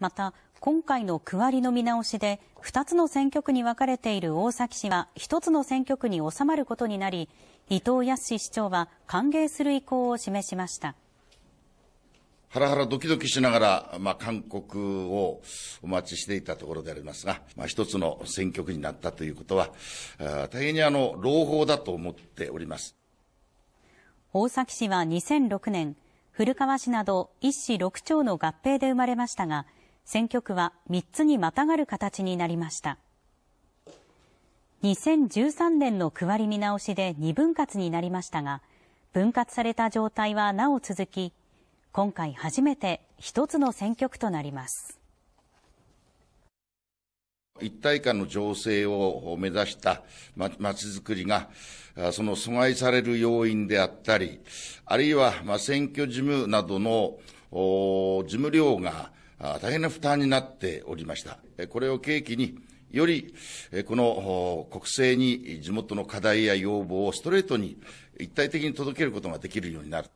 また、今回の区割りの見直しで、2つの選挙区に分かれている大崎市は1つの選挙区に収まることになり、伊藤康市長は歓迎する意向を示しました。はらはらドキドキしながら、まあ、韓国をお待ちしていたところでありますが、まあ、一つの選挙区になったということは、あ大変にあの、朗報だと思っております。大崎市は2006年、古川市など一市六町の合併で生まれましたが、選挙区は3つにまたがる形になりました。2013年の区割り見直しで2分割になりましたが、分割された状態はなお続き、今回初めて一つの選挙区となります。一体化の情勢を目指したまちづくりが、その阻害される要因であったり、あるいはま選挙事務などの事務量が大変な負担になっておりました。これを契機に、よりこの国政に地元の課題や要望をストレートに一体的に届けることができるようになる。